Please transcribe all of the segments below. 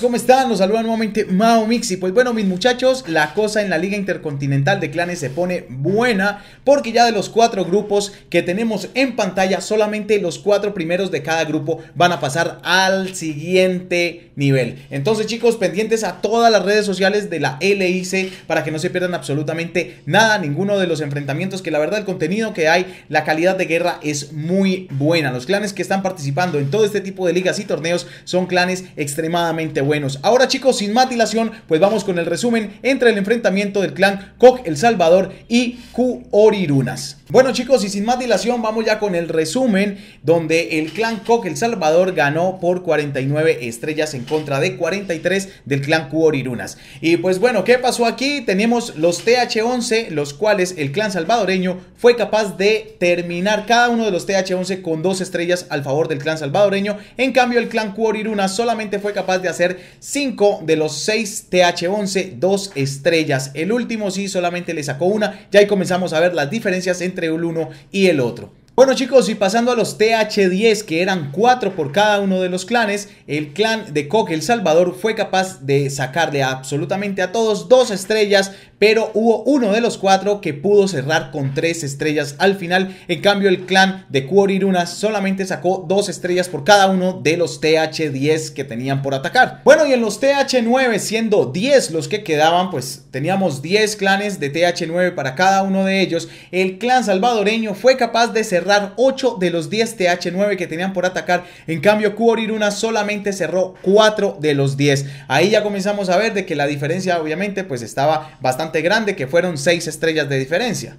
¿cómo están? Los saluda nuevamente Mao Mix. Y pues bueno, mis muchachos, la cosa en la Liga Intercontinental de Clanes se pone buena porque ya de los cuatro grupos que tenemos en pantalla, solamente los cuatro primeros de cada grupo van a pasar al siguiente nivel. Entonces, chicos, pendientes a todas las redes sociales de la LIC para que no se pierdan absolutamente nada, ninguno de los enfrentamientos, que la verdad el contenido que hay, la calidad de guerra es muy buena. Los clanes que están participando en todo este tipo de ligas y torneos son clanes extremadamente buenos. Ahora chicos, sin más dilación, pues vamos con el resumen entre el enfrentamiento del clan Koch El Salvador y Cuorirunas. Bueno chicos, y sin más dilación, vamos ya con el resumen donde el clan Koch El Salvador ganó por 49 estrellas en contra de 43 del clan Cuorirunas. Y pues bueno, ¿qué pasó aquí? Tenemos los TH11, los cuales el clan salvadoreño fue capaz de terminar cada uno de los TH11 con dos estrellas al favor del clan salvadoreño. En cambio, el clan Cuorirunas solamente fue capaz de hacer 5 de los 6 TH11, 2 estrellas. El último sí solamente le sacó una. Ya ahí comenzamos a ver las diferencias entre el uno y el otro. Bueno chicos, y pasando a los TH10, que eran 4 por cada uno de los clanes, el clan de Coque El Salvador fue capaz de sacarle absolutamente a todos dos estrellas, pero hubo uno de los cuatro que pudo cerrar con tres estrellas al final. En cambio, el clan de Cuoriruna solamente sacó dos estrellas por cada uno de los TH10 que tenían por atacar. Bueno, y en los TH9, siendo 10 los que quedaban, pues teníamos 10 clanes de TH9 para cada uno de ellos. El clan salvadoreño fue capaz de cerrar 8 de los 10 TH9 que tenían por atacar. En cambio, Kuoriruna solamente cerró 4 de los 10. Ahí ya comenzamos a ver de que la diferencia obviamente pues estaba bastante grande, que fueron 6 estrellas de diferencia.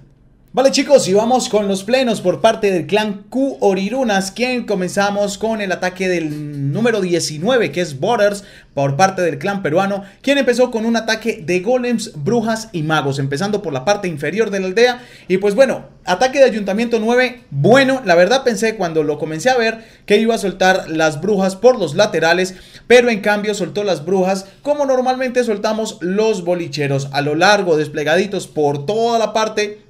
Vale chicos, y vamos con los plenos por parte del clan Q Orirunas, quien comenzamos con el ataque del número 19, que es Borders, por parte del clan peruano, quien empezó con un ataque de golems, brujas y magos, empezando por la parte inferior de la aldea. Y pues bueno, ataque de ayuntamiento 9, bueno, la verdad pensé cuando lo comencé a ver que iba a soltar las brujas por los laterales, pero en cambio soltó las brujas como normalmente soltamos los bolicheros, a lo largo, desplegaditos por toda la parte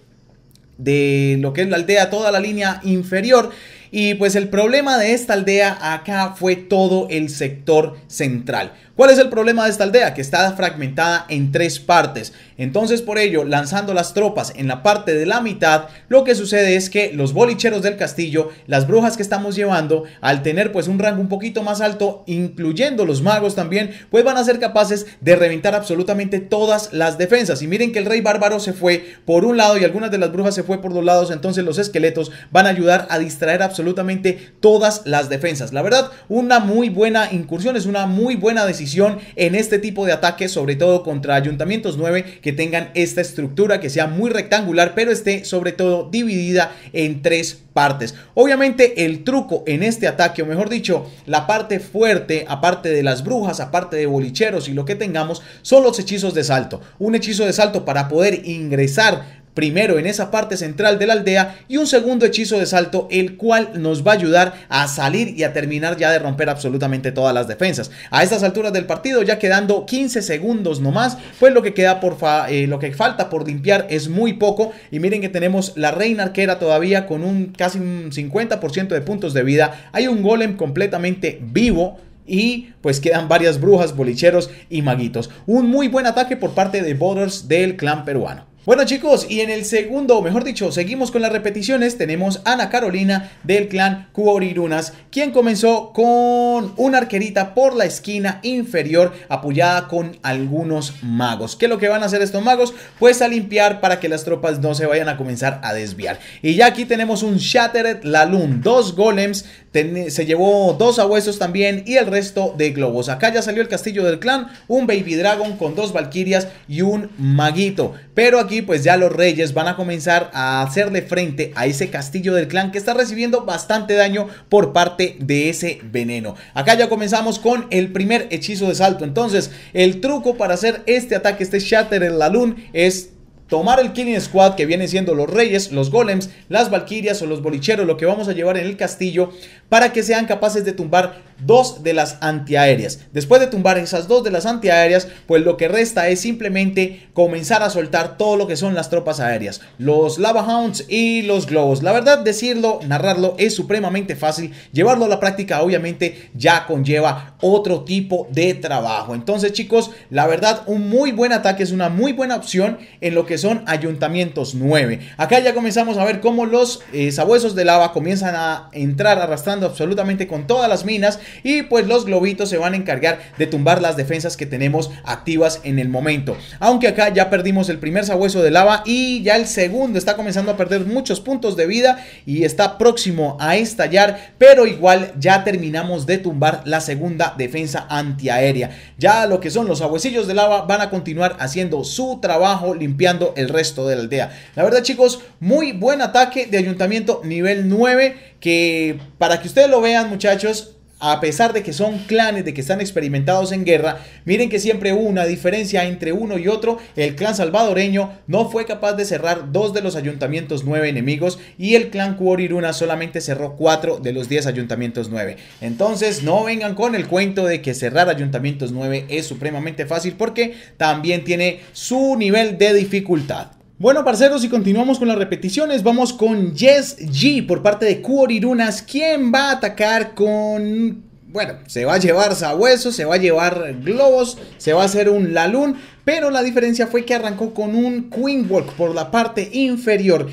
de lo que es la aldea, toda la línea inferior. Y pues el problema de esta aldea acá fue todo el sector central. ¿Cuál es el problema de esta aldea? Que está fragmentada en tres partes. Entonces por ello, lanzando las tropas en la parte de la mitad, lo que sucede es que los bolicheros del castillo, las brujas que estamos llevando, al tener pues un rango un poquito más alto, incluyendo los magos también, pues van a ser capaces de reventar absolutamente todas las defensas. Y miren que el rey bárbaro se fue por un lado y algunas de las brujas se fue por dos lados, entonces los esqueletos van a ayudar a distraer absolutamente todas las defensas. La verdad, una muy buena incursión, es una muy buena decisión en este tipo de ataques, sobre todo contra ayuntamientos 9 que tengan esta estructura que sea muy rectangular, pero esté sobre todo dividida en tres partes. Obviamente el truco en este ataque, o mejor dicho, la parte fuerte, aparte de las brujas, aparte de bolicheros y lo que tengamos, son los hechizos de salto. Un hechizo de salto para poder ingresar primero en esa parte central de la aldea y un segundo hechizo de salto el cual nos va a ayudar a salir y a terminar ya de romper absolutamente todas las defensas. A estas alturas del partido ya quedando 15 segundos nomás, pues lo que queda por eh, lo que falta por limpiar es muy poco y miren que tenemos la reina arquera todavía con un casi un 50% de puntos de vida, hay un golem completamente vivo y pues quedan varias brujas, bolicheros y maguitos. Un muy buen ataque por parte de Borders del clan peruano. Bueno chicos, y en el segundo, mejor dicho, seguimos con las repeticiones, tenemos a Ana Carolina del clan Cuorirunas, quien comenzó con una arquerita por la esquina inferior apoyada con algunos magos. ¿Qué es lo que van a hacer estos magos? Pues a limpiar para que las tropas no se vayan a comenzar a desviar. Y ya aquí tenemos un Shattered Lalun, dos golems, se llevó dos abuesos también y el resto de globos. Acá ya salió el castillo del clan, un Baby Dragon con dos Valkyrias y un maguito. Pero aquí pues ya los reyes van a comenzar a hacerle frente a ese castillo del clan que está recibiendo bastante daño por parte de ese veneno. Acá ya comenzamos con el primer hechizo de salto. Entonces el truco para hacer este ataque, este Shatter en la luna es tomar el Killing Squad que vienen siendo los reyes, los golems, las valquirias o los bolicheros, lo que vamos a llevar en el castillo para que sean capaces de tumbar dos de las antiaéreas. Después de tumbar esas dos de las antiaéreas, pues lo que resta es simplemente comenzar a soltar todo lo que son las tropas aéreas, los Lava Hounds y los Globos. La verdad, decirlo, narrarlo es supremamente fácil. Llevarlo a la práctica, obviamente, ya conlleva otro tipo de trabajo. Entonces, chicos, la verdad, un muy buen ataque es una muy buena opción en lo que son ayuntamientos 9. Acá ya comenzamos a ver cómo los eh, sabuesos de lava comienzan a entrar arrastrando absolutamente con todas las minas y pues los globitos se van a encargar de tumbar las defensas que tenemos activas en el momento. Aunque acá ya perdimos el primer sabueso de lava y ya el segundo está comenzando a perder muchos puntos de vida y está próximo a estallar, pero igual ya terminamos de tumbar la segunda defensa antiaérea. Ya lo que son los sabuesillos de lava van a continuar haciendo su trabajo limpiando el resto de la aldea. La verdad chicos, muy buen ataque de ayuntamiento nivel 9 que para que ustedes lo vean muchachos, a pesar de que son clanes, de que están experimentados en guerra, miren que siempre hubo una diferencia entre uno y otro. El clan salvadoreño no fue capaz de cerrar dos de los ayuntamientos nueve enemigos y el clan Cuoriruna solamente cerró cuatro de los diez ayuntamientos nueve. Entonces no vengan con el cuento de que cerrar ayuntamientos nueve es supremamente fácil porque también tiene su nivel de dificultad. Bueno, parceros, y continuamos con las repeticiones. Vamos con Jess G por parte de Cuorirunas, quien va a atacar con. Bueno, se va a llevar sabuesos, se va a llevar globos, se va a hacer un Lalun. pero la diferencia fue que arrancó con un Queen Walk por la parte inferior.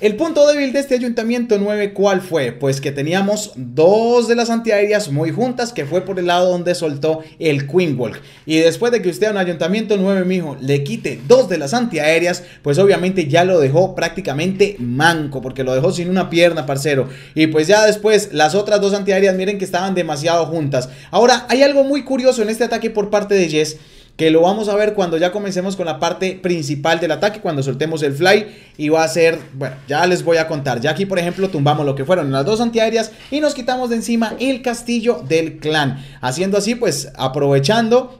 El punto débil de este ayuntamiento 9, ¿cuál fue? Pues que teníamos dos de las antiaéreas muy juntas, que fue por el lado donde soltó el Queenwalk. Y después de que usted a un ayuntamiento 9, mijo, le quite dos de las antiaéreas, pues obviamente ya lo dejó prácticamente manco, porque lo dejó sin una pierna, parcero. Y pues ya después, las otras dos antiaéreas, miren que estaban demasiado juntas. Ahora, hay algo muy curioso en este ataque por parte de Jess, que lo vamos a ver cuando ya comencemos con la parte principal del ataque, cuando soltemos el fly y va a ser, bueno, ya les voy a contar, ya aquí por ejemplo tumbamos lo que fueron las dos antiaéreas y nos quitamos de encima el castillo del clan, haciendo así pues aprovechando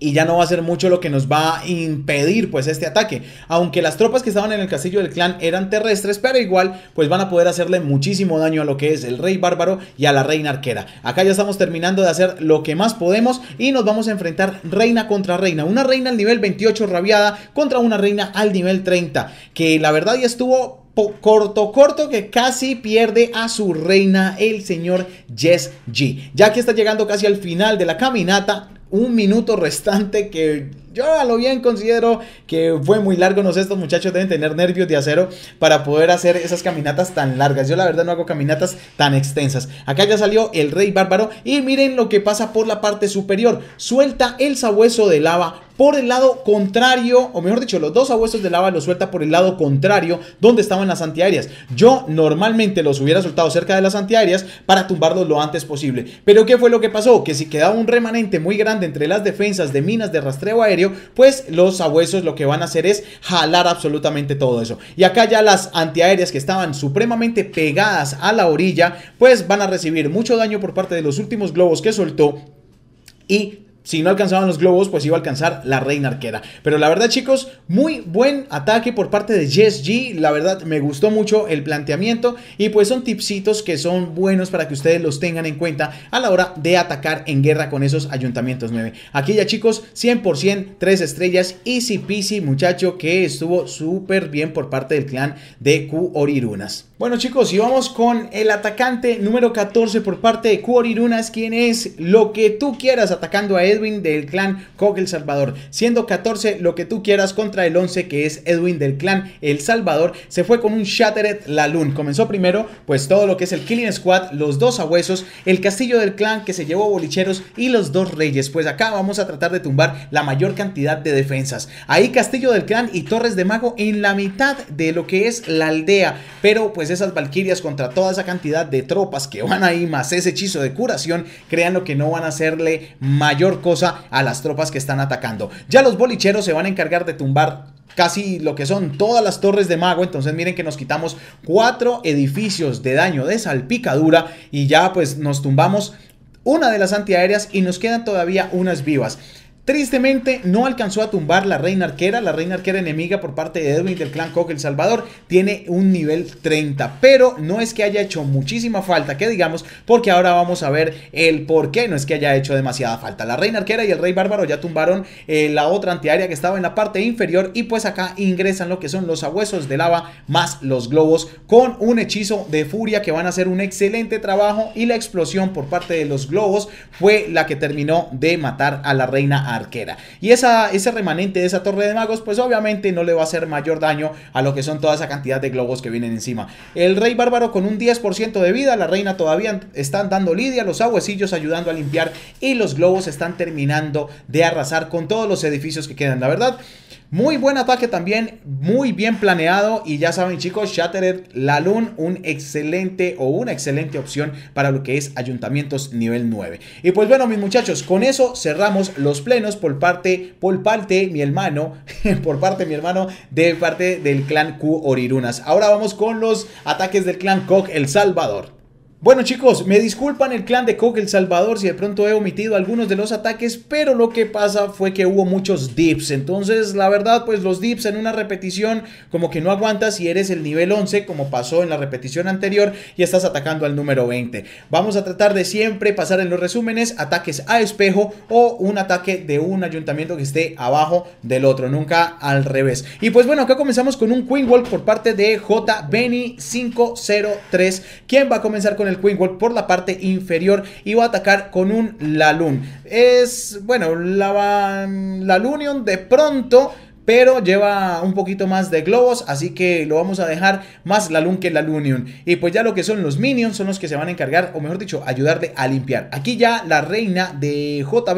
y ya no va a ser mucho lo que nos va a impedir pues este ataque. Aunque las tropas que estaban en el castillo del clan eran terrestres, pero igual pues van a poder hacerle muchísimo daño a lo que es el rey bárbaro y a la reina arquera. Acá ya estamos terminando de hacer lo que más podemos y nos vamos a enfrentar reina contra reina. Una reina al nivel 28 rabiada contra una reina al nivel 30, que la verdad ya estuvo corto, corto que casi pierde a su reina el señor Jess G. Ya que está llegando casi al final de la caminata, un minuto restante que yo a lo bien considero que fue muy largo. No sé, estos muchachos deben tener nervios de acero para poder hacer esas caminatas tan largas. Yo la verdad no hago caminatas tan extensas. Acá ya salió el rey bárbaro y miren lo que pasa por la parte superior. Suelta el sabueso de lava por el lado contrario, o mejor dicho, los dos sabuesos de lava los suelta por el lado contrario donde estaban las antiaéreas. Yo normalmente los hubiera soltado cerca de las antiaéreas para tumbarlos lo antes posible. Pero ¿qué fue lo que pasó? Que si quedaba un remanente muy grande entre las defensas de minas de rastreo aéreo, pues los sabuesos lo que van a hacer es jalar absolutamente todo eso. Y acá ya las antiaéreas que estaban supremamente pegadas a la orilla, pues van a recibir mucho daño por parte de los últimos globos que soltó y si no alcanzaban los globos, pues iba a alcanzar la reina arquera. Pero la verdad, chicos, muy buen ataque por parte de Jess La verdad, me gustó mucho el planteamiento. Y pues son tipsitos que son buenos para que ustedes los tengan en cuenta a la hora de atacar en guerra con esos ayuntamientos 9. Aquí ya, chicos, 100%, 3 estrellas, easy peasy, muchacho, que estuvo súper bien por parte del clan de Ku Orirunas. Bueno chicos, y vamos con el atacante número 14 por parte de Runas. quien es lo que tú quieras atacando a Edwin del clan Cog El Salvador. Siendo 14 lo que tú quieras contra el 11 que es Edwin del clan El Salvador. Se fue con un Shattered Lalun. Comenzó primero pues todo lo que es el Killing Squad, los dos huesos, el castillo del clan que se llevó bolicheros y los dos reyes. Pues acá vamos a tratar de tumbar la mayor cantidad de defensas. Ahí castillo del clan y torres de mago en la mitad de lo que es la aldea. Pero pues pues esas valquirias contra toda esa cantidad de tropas que van ahí, más ese hechizo de curación, créanlo que no van a hacerle mayor cosa a las tropas que están atacando. Ya los bolicheros se van a encargar de tumbar casi lo que son todas las torres de mago. Entonces miren que nos quitamos cuatro edificios de daño de salpicadura y ya pues nos tumbamos una de las antiaéreas y nos quedan todavía unas vivas. Tristemente no alcanzó a tumbar la reina arquera, la reina arquera enemiga por parte de Edwin del clan Koch El Salvador tiene un nivel 30, pero no es que haya hecho muchísima falta, que digamos, porque ahora vamos a ver el por qué no es que haya hecho demasiada falta. La reina arquera y el rey bárbaro ya tumbaron eh, la otra antiaérea que estaba en la parte inferior y pues acá ingresan lo que son los abuesos de lava más los globos con un hechizo de furia que van a hacer un excelente trabajo y la explosión por parte de los globos fue la que terminó de matar a la reina arquera y esa, ese remanente de esa torre de magos, pues obviamente no le va a hacer mayor daño a lo que son toda esa cantidad de globos que vienen encima. El rey bárbaro con un 10% de vida, la reina todavía están dando lidia, los aguecillos ayudando a limpiar y los globos están terminando de arrasar con todos los edificios que quedan. La verdad, muy buen ataque también, muy bien planeado y ya saben chicos, Shattered Lalun, un excelente o una excelente opción para lo que es ayuntamientos nivel 9. Y pues bueno mis muchachos, con eso cerramos los plenos por parte, por parte mi hermano, por parte mi hermano de parte del clan Q Orirunas. Ahora vamos con los ataques del clan Koch El Salvador. Bueno chicos, me disculpan el clan de Coque El Salvador si de pronto he omitido algunos de los ataques, pero lo que pasa fue que hubo muchos dips, entonces la verdad pues los dips en una repetición como que no aguantas si eres el nivel 11 como pasó en la repetición anterior y estás atacando al número 20. Vamos a tratar de siempre pasar en los resúmenes ataques a espejo o un ataque de un ayuntamiento que esté abajo del otro, nunca al revés. Y pues bueno, acá comenzamos con un Queen Walk por parte de J. 503, quien va a comenzar con el el Wolf por la parte inferior y va a atacar con un Lalun. Es, bueno, la, Lalunion de pronto pero lleva un poquito más de globos, así que lo vamos a dejar más la que la Y pues ya lo que son los minions son los que se van a encargar, o mejor dicho, ayudarle a limpiar. Aquí ya la reina de J.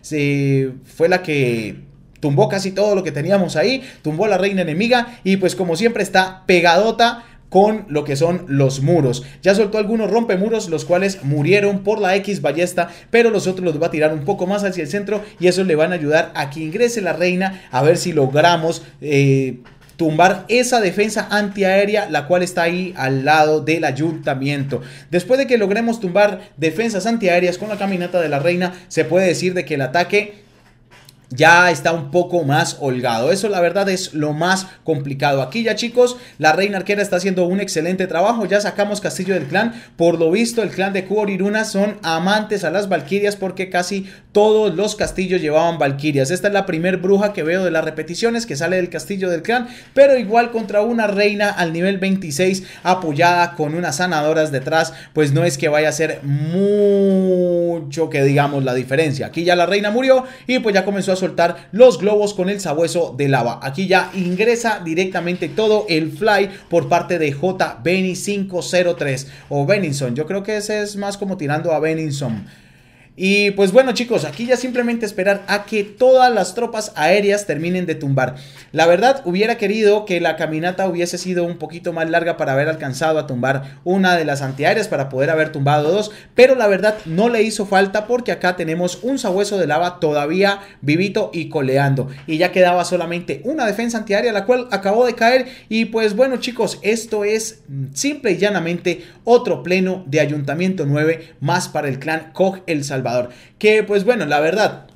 se fue la que tumbó casi todo lo que teníamos ahí, tumbó la reina enemiga y pues como siempre está pegadota con lo que son los muros. Ya soltó algunos rompemuros, los cuales murieron por la X ballesta, pero los otros los va a tirar un poco más hacia el centro y eso le van a ayudar a que ingrese la reina, a ver si logramos... Eh, tumbar esa defensa antiaérea, la cual está ahí al lado del ayuntamiento. Después de que logremos tumbar defensas antiaéreas con la caminata de la reina, se puede decir de que el ataque ya está un poco más holgado. Eso la verdad es lo más complicado. Aquí ya chicos, la reina arquera está haciendo un excelente trabajo. Ya sacamos castillo del clan. Por lo visto, el clan de runa son amantes a las valquirias porque casi todos los castillos llevaban valquirias. Esta es la primer bruja que veo de las repeticiones que sale del castillo del clan, pero igual contra una reina al nivel 26 apoyada con unas sanadoras detrás, pues no es que vaya a ser mucho que digamos la diferencia. Aquí ya la reina murió y pues ya comenzó a soltar los globos con el sabueso de lava. Aquí ya ingresa directamente todo el fly por parte de J. Benny 503 o Benningson, Yo creo que ese es más como tirando a Beninson y pues bueno chicos, aquí ya simplemente esperar a que todas las tropas aéreas terminen de tumbar. La verdad, hubiera querido que la caminata hubiese sido un poquito más larga para haber alcanzado a tumbar una de las antiaéreas, para poder haber tumbado dos, pero la verdad no le hizo falta porque acá tenemos un sabueso de lava todavía vivito y coleando. Y ya quedaba solamente una defensa antiaérea, la cual acabó de caer. Y pues bueno chicos, esto es mm, simple y llanamente otro pleno de Ayuntamiento 9 más para el clan Koch El Salvador. Que pues bueno, la verdad,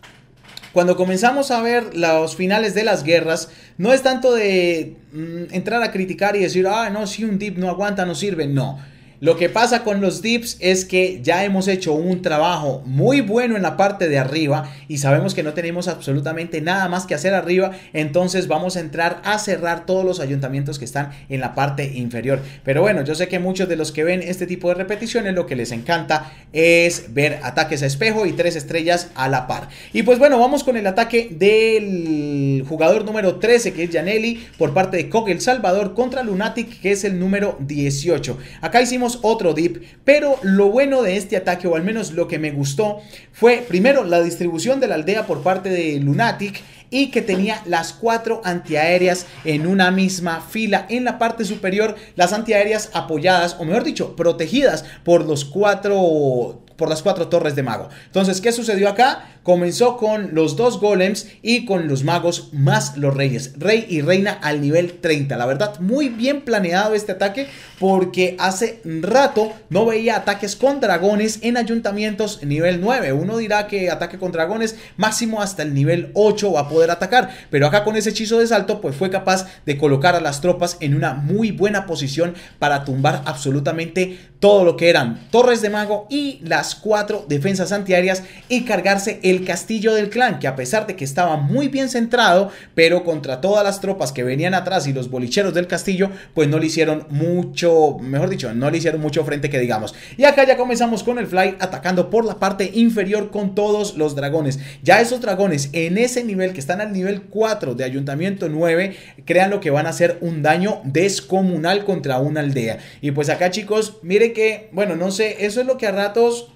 cuando comenzamos a ver los finales de las guerras, no es tanto de mm, entrar a criticar y decir, ah, no, si un DIP no aguanta, no sirve. No, lo que pasa con los dips es que ya hemos hecho un trabajo muy bueno en la parte de arriba y sabemos que no tenemos absolutamente nada más que hacer arriba, entonces vamos a entrar a cerrar todos los ayuntamientos que están en la parte inferior. Pero bueno, yo sé que muchos de los que ven este tipo de repeticiones lo que les encanta es ver ataques a espejo y tres estrellas a la par. Y pues bueno, vamos con el ataque del jugador número 13 que es Janelli por parte de Cogel El Salvador contra Lunatic que es el número 18. Acá hicimos otro dip, pero lo bueno de este ataque, o al menos lo que me gustó, fue primero la distribución de la aldea por parte de Lunatic y que tenía las cuatro antiaéreas en una misma fila. En la parte superior, las antiaéreas apoyadas, o mejor dicho, protegidas por los cuatro por las cuatro torres de mago. Entonces, ¿qué sucedió acá? Comenzó con los dos golems y con los magos más los reyes. Rey y reina al nivel 30. La verdad, muy bien planeado este ataque porque hace rato no veía ataques con dragones en ayuntamientos nivel 9. Uno dirá que ataque con dragones máximo hasta el nivel 8 va a poder atacar. Pero acá con ese hechizo de salto, pues fue capaz de colocar a las tropas en una muy buena posición para tumbar absolutamente todo lo que eran torres de mago y las cuatro defensas antiaéreas y cargarse el castillo del clan, que a pesar de que estaba muy bien centrado, pero contra todas las tropas que venían atrás y los bolicheros del castillo, pues no le hicieron mucho, mejor dicho, no le hicieron mucho frente que digamos. Y acá ya comenzamos con el fly atacando por la parte inferior con todos los dragones. Ya esos dragones en ese nivel que están al nivel 4 de ayuntamiento 9, crean lo que van a hacer un daño descomunal contra una aldea. Y pues acá chicos, mire que, bueno, no sé, eso es lo que a ratos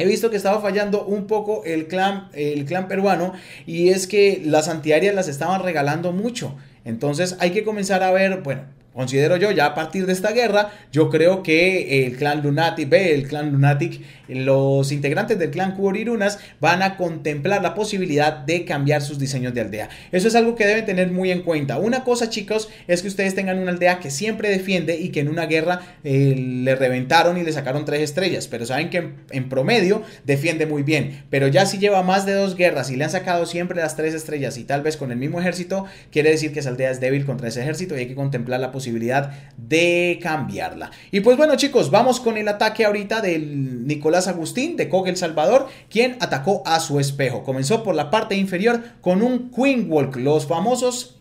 He visto que estaba fallando un poco el clan, el peruano y es que las antiarias las estaban regalando mucho. Entonces hay que comenzar a ver, bueno, Considero yo, ya a partir de esta guerra, yo creo que el clan Lunatic, ve el clan Lunatic, los integrantes del clan Kuorirunas van a contemplar la posibilidad de cambiar sus diseños de aldea. Eso es algo que deben tener muy en cuenta. Una cosa, chicos, es que ustedes tengan una aldea que siempre defiende y que en una guerra eh, le reventaron y le sacaron tres estrellas, pero saben que en, en promedio defiende muy bien. Pero ya si lleva más de dos guerras y le han sacado siempre las tres estrellas y tal vez con el mismo ejército, quiere decir que esa aldea es débil contra ese ejército y hay que contemplar la posibilidad posibilidad de cambiarla. Y pues bueno chicos, vamos con el ataque ahorita del Nicolás Agustín de Cogel El Salvador, quien atacó a su espejo. Comenzó por la parte inferior con un Queen Walk, los famosos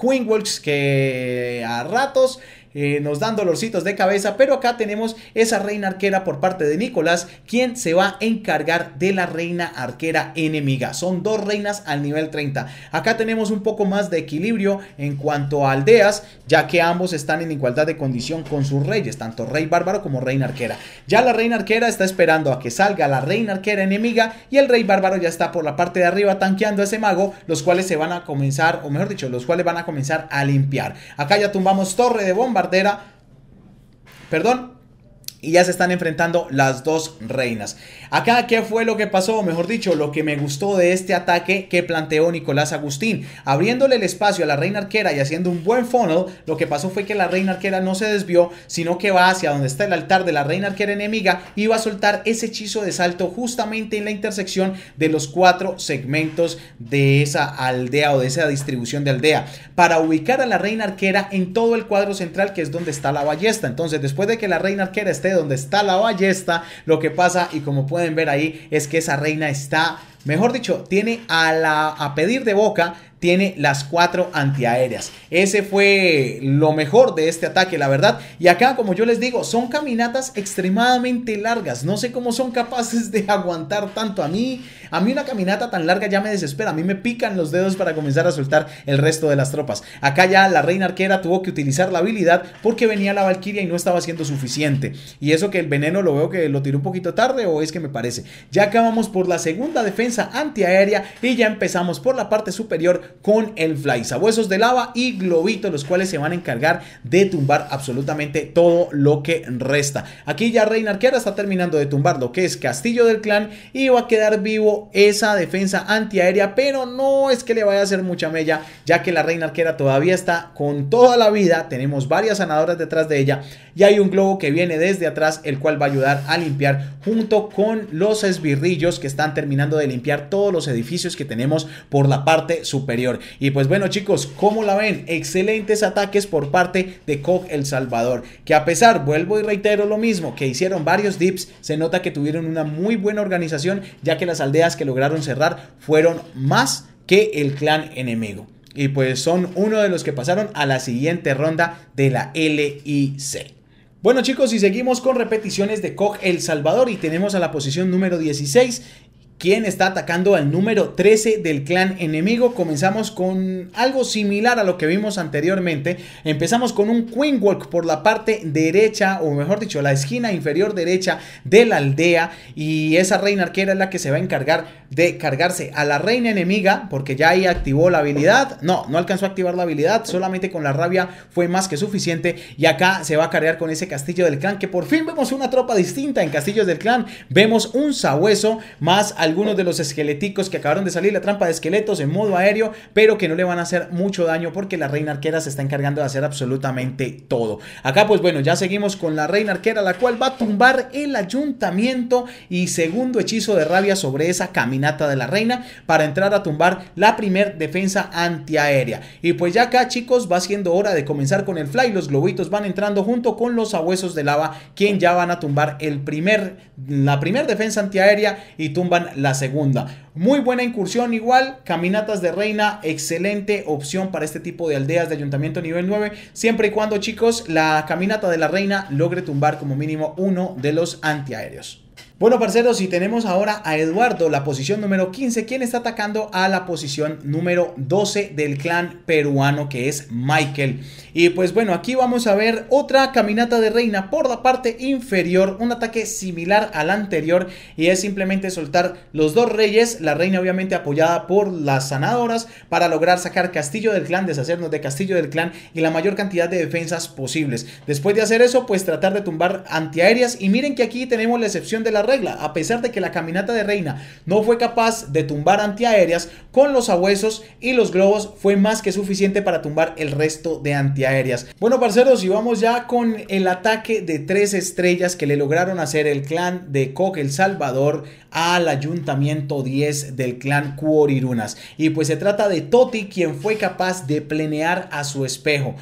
Queen Walks que a ratos eh, nos dan dolorcitos de cabeza, pero acá tenemos esa reina arquera por parte de Nicolás, quien se va a encargar de la reina arquera enemiga. Son dos reinas al nivel 30. Acá tenemos un poco más de equilibrio en cuanto a aldeas, ya que ambos están en igualdad de condición con sus reyes, tanto rey bárbaro como reina arquera. Ya la reina arquera está esperando a que salga la reina arquera enemiga y el rey bárbaro ya está por la parte de arriba tanqueando a ese mago, los cuales se van a comenzar, o mejor dicho, los cuales van a comenzar a limpiar. Acá ya tumbamos torre de bomba Perdón, y ya se están enfrentando las dos reinas. Acá, ¿qué fue lo que pasó? mejor dicho, lo que me gustó de este ataque que planteó Nicolás Agustín. Abriéndole el espacio a la reina arquera y haciendo un buen funnel, lo que pasó fue que la reina arquera no se desvió, sino que va hacia donde está el altar de la reina arquera enemiga y va a soltar ese hechizo de salto justamente en la intersección de los cuatro segmentos de esa aldea o de esa distribución de aldea. Para ubicar a la reina arquera en todo el cuadro central que es donde está la ballesta. Entonces, después de que la reina arquera esté donde está la ballesta, lo que pasa y como pueden ver ahí es que esa reina está Mejor dicho, tiene a, la, a pedir de boca, tiene las cuatro antiaéreas. Ese fue lo mejor de este ataque, la verdad. Y acá, como yo les digo, son caminatas extremadamente largas. No sé cómo son capaces de aguantar tanto. A mí, a mí una caminata tan larga ya me desespera. A mí me pican los dedos para comenzar a soltar el resto de las tropas. Acá ya la reina arquera tuvo que utilizar la habilidad porque venía la valquiria y no estaba siendo suficiente. Y eso que el veneno lo veo que lo tiró un poquito tarde o es que me parece. Ya acabamos por la segunda defensa antiaérea y ya empezamos por la parte superior con el fly, sabuesos de lava y globito, los cuales se van a encargar de tumbar absolutamente todo lo que resta. Aquí ya Reina Arquera está terminando de tumbar lo que es Castillo del Clan y va a quedar vivo esa defensa antiaérea, pero no es que le vaya a hacer mucha mella, ya que la Reina Arquera todavía está con toda la vida, tenemos varias sanadoras detrás de ella y hay un globo que viene desde atrás, el cual va a ayudar a limpiar junto con los esbirrillos que están terminando de limpiar limpiar todos los edificios que tenemos por la parte superior. Y pues bueno chicos, como la ven? Excelentes ataques por parte de Koch El Salvador, que a pesar, vuelvo y reitero lo mismo, que hicieron varios dips, se nota que tuvieron una muy buena organización, ya que las aldeas que lograron cerrar fueron más que el clan enemigo. Y pues son uno de los que pasaron a la siguiente ronda de la LIC. Bueno chicos, y seguimos con repeticiones de Koch El Salvador y tenemos a la posición número 16 Quién está atacando al número 13 del clan enemigo. Comenzamos con algo similar a lo que vimos anteriormente. Empezamos con un Queen Walk por la parte derecha, o mejor dicho, la esquina inferior derecha de la aldea. Y esa reina arquera es la que se va a encargar de cargarse a la reina enemiga, porque ya ahí activó la habilidad. No, no alcanzó a activar la habilidad, solamente con la rabia fue más que suficiente. Y acá se va a cargar con ese castillo del clan, que por fin vemos una tropa distinta en castillos del clan. Vemos un sabueso más al algunos de los esqueleticos que acabaron de salir, la trampa de esqueletos en modo aéreo, pero que no le van a hacer mucho daño porque la reina arquera se está encargando de hacer absolutamente todo. Acá pues bueno, ya seguimos con la reina arquera, la cual va a tumbar el ayuntamiento y segundo hechizo de rabia sobre esa caminata de la reina para entrar a tumbar la primer defensa antiaérea. Y pues ya acá chicos va siendo hora de comenzar con el fly, los globitos van entrando junto con los abuesos de lava, quien ya van a tumbar el primer, la primera defensa antiaérea y tumban la segunda. Muy buena incursión igual, Caminatas de Reina, excelente opción para este tipo de aldeas de ayuntamiento nivel 9, siempre y cuando chicos la Caminata de la Reina logre tumbar como mínimo uno de los antiaéreos. Bueno, parceros, y tenemos ahora a Eduardo, la posición número 15, quien está atacando a la posición número 12 del clan peruano, que es Michael. Y pues bueno, aquí vamos a ver otra caminata de reina por la parte inferior, un ataque similar al anterior, y es simplemente soltar los dos reyes, la reina obviamente apoyada por las sanadoras, para lograr sacar castillo del clan, deshacernos de castillo del clan y la mayor cantidad de defensas posibles. Después de hacer eso, pues tratar de tumbar antiaéreas, y miren que aquí tenemos la excepción de la regla. A pesar de que la caminata de Reina no fue capaz de tumbar antiaéreas, con los abuesos y los globos fue más que suficiente para tumbar el resto de antiaéreas. Bueno, parceros, y vamos ya con el ataque de tres estrellas que le lograron hacer el clan de Coque El Salvador al ayuntamiento 10 del clan Cuorirunas. Y pues se trata de Toti, quien fue capaz de planear a su espejo.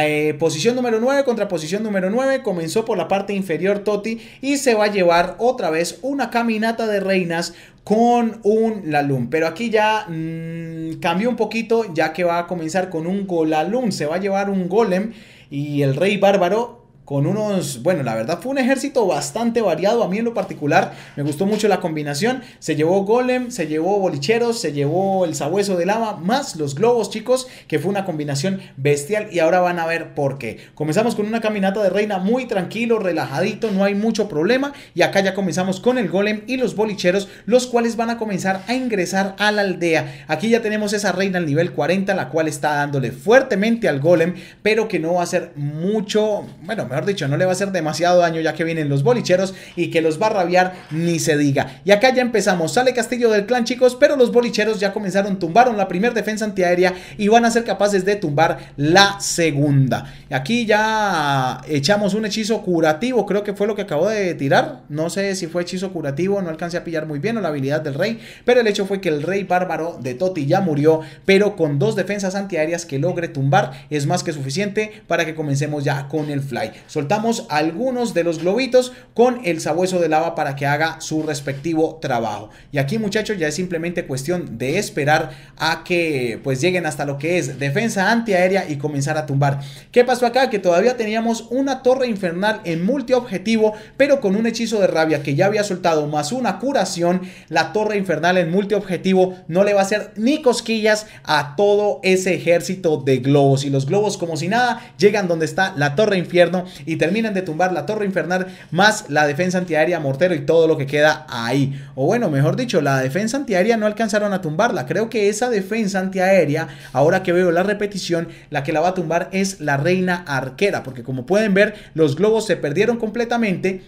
Eh, posición número 9 contra posición número 9, comenzó por la parte inferior Toti y se va a llevar otra vez es una caminata de reinas con un Lalum. Pero aquí ya mm, cambió un poquito ya que va a comenzar con un Golalum. Se va a llevar un golem y el rey bárbaro con unos, bueno, la verdad fue un ejército bastante variado, a mí en lo particular me gustó mucho la combinación, se llevó golem, se llevó bolicheros, se llevó el sabueso de lava, más los globos chicos, que fue una combinación bestial y ahora van a ver por qué. Comenzamos con una caminata de reina muy tranquilo, relajadito, no hay mucho problema y acá ya comenzamos con el golem y los bolicheros, los cuales van a comenzar a ingresar a la aldea. Aquí ya tenemos esa reina al nivel 40, la cual está dándole fuertemente al golem, pero que no va a ser mucho, bueno, me mejor dicho, no le va a hacer demasiado daño ya que vienen los bolicheros y que los va a rabiar ni se diga. Y acá ya empezamos, sale Castillo del clan chicos, pero los bolicheros ya comenzaron, tumbaron la primera defensa antiaérea y van a ser capaces de tumbar la segunda. Aquí ya echamos un hechizo curativo, creo que fue lo que acabo de tirar, no sé si fue hechizo curativo, no alcancé a pillar muy bien o la habilidad del rey, pero el hecho fue que el rey bárbaro de Toti ya murió, pero con dos defensas antiaéreas que logre tumbar es más que suficiente para que comencemos ya con el fly soltamos algunos de los globitos con el sabueso de lava para que haga su respectivo trabajo. Y aquí muchachos ya es simplemente cuestión de esperar a que pues lleguen hasta lo que es defensa antiaérea y comenzar a tumbar. ¿Qué pasó acá? Que todavía teníamos una torre infernal en multiobjetivo, pero con un hechizo de rabia que ya había soltado más una curación, la torre infernal en multiobjetivo no le va a hacer ni cosquillas a todo ese ejército de globos. Y los globos como si nada llegan donde está la torre infierno y terminan de tumbar la torre infernal más la defensa antiaérea, mortero y todo lo que queda ahí. O bueno, mejor dicho, la defensa antiaérea no alcanzaron a tumbarla. Creo que esa defensa antiaérea, ahora que veo la repetición, la que la va a tumbar es la reina arquera, porque como pueden ver, los globos se perdieron completamente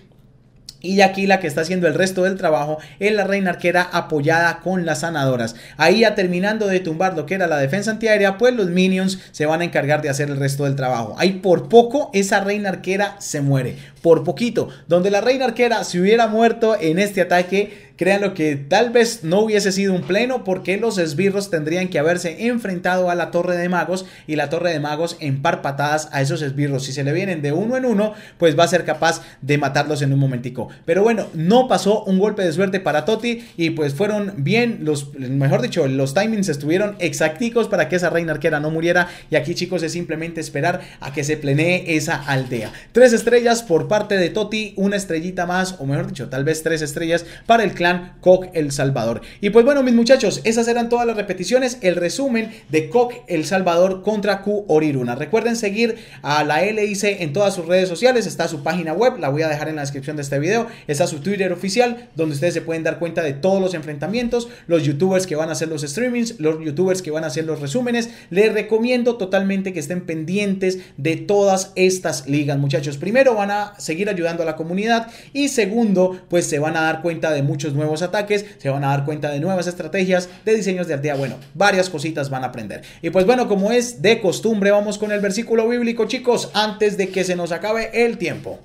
y aquí la que está haciendo el resto del trabajo es la reina arquera apoyada con las sanadoras. Ahí ya terminando de tumbar lo que era la defensa antiaérea, pues los minions se van a encargar de hacer el resto del trabajo. Ahí por poco esa reina arquera se muere, por poquito. Donde la reina arquera se hubiera muerto en este ataque, lo que tal vez no hubiese sido un pleno porque los esbirros tendrían que haberse enfrentado a la torre de magos y la torre de magos en par patadas a esos esbirros. Si se le vienen de uno en uno, pues va a ser capaz de matarlos en un momentico. Pero bueno, no pasó un golpe de suerte para Toti y pues fueron bien los, mejor dicho, los timings estuvieron exacticos para que esa reina arquera no muriera. Y aquí chicos es simplemente esperar a que se plenee esa aldea. Tres estrellas por parte de Toti, una estrellita más, o mejor dicho, tal vez tres estrellas para el clan Milán, El Salvador. Y pues bueno, mis muchachos, esas eran todas las repeticiones, el resumen de COC El Salvador contra Q Oriruna. Recuerden seguir a la LIC en todas sus redes sociales, está su página web, la voy a dejar en la descripción de este video, está su Twitter oficial, donde ustedes se pueden dar cuenta de todos los enfrentamientos, los youtubers que van a hacer los streamings, los youtubers que van a hacer los resúmenes. Les recomiendo totalmente que estén pendientes de todas estas ligas, muchachos. Primero van a seguir ayudando a la comunidad y segundo, pues se van a dar cuenta de muchos nuevos ataques, se van a dar cuenta de nuevas estrategias, de diseños de aldea, bueno, varias cositas van a aprender. Y pues bueno, como es de costumbre, vamos con el versículo bíblico, chicos, antes de que se nos acabe el tiempo.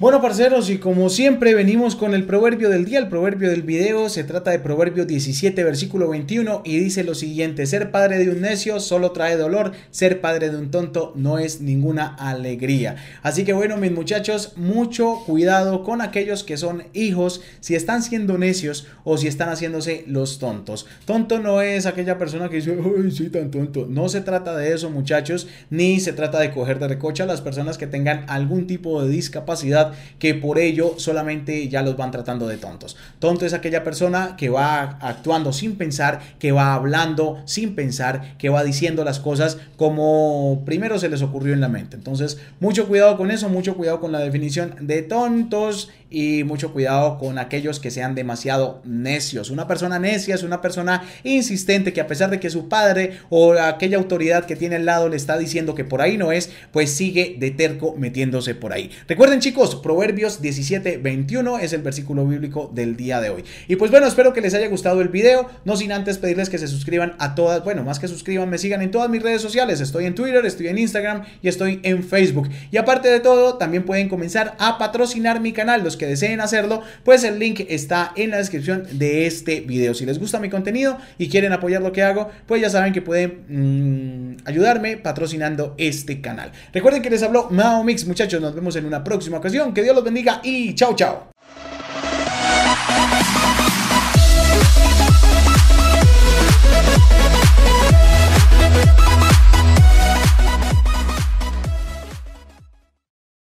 Bueno, parceros, y como siempre venimos con el proverbio del día, el proverbio del video, se trata de Proverbio 17, versículo 21, y dice lo siguiente, ser padre de un necio solo trae dolor, ser padre de un tonto no es ninguna alegría. Así que bueno, mis muchachos, mucho cuidado con aquellos que son hijos, si están siendo necios o si están haciéndose los tontos. Tonto no es aquella persona que dice, ay, soy tan tonto. No se trata de eso, muchachos, ni se trata de coger de recocha a las personas que tengan algún tipo de discapacidad que por ello solamente ya los van tratando de tontos. Tonto es aquella persona que va actuando sin pensar, que va hablando sin pensar, que va diciendo las cosas como primero se les ocurrió en la mente. Entonces, mucho cuidado con eso, mucho cuidado con la definición de tontos y mucho cuidado con aquellos que sean demasiado necios. Una persona necia es una persona insistente que a pesar de que su padre o aquella autoridad que tiene al lado le está diciendo que por ahí no es, pues sigue de terco metiéndose por ahí. Recuerden chicos, Proverbios 17, 21 es el versículo bíblico del día de hoy. Y pues bueno, espero que les haya gustado el video, no sin antes pedirles que se suscriban a todas, bueno, más que suscriban, me sigan en todas mis redes sociales, estoy en Twitter, estoy en Instagram y estoy en Facebook. Y aparte de todo, también pueden comenzar a patrocinar mi canal, los que deseen hacerlo, pues el link está en la descripción de este video. Si les gusta mi contenido y quieren apoyar lo que hago, pues ya saben que pueden mm, ayudarme patrocinando este canal. Recuerden que les habló Mao Mix, muchachos, nos vemos en una próxima ocasión. Que Dios los bendiga y chao, chao.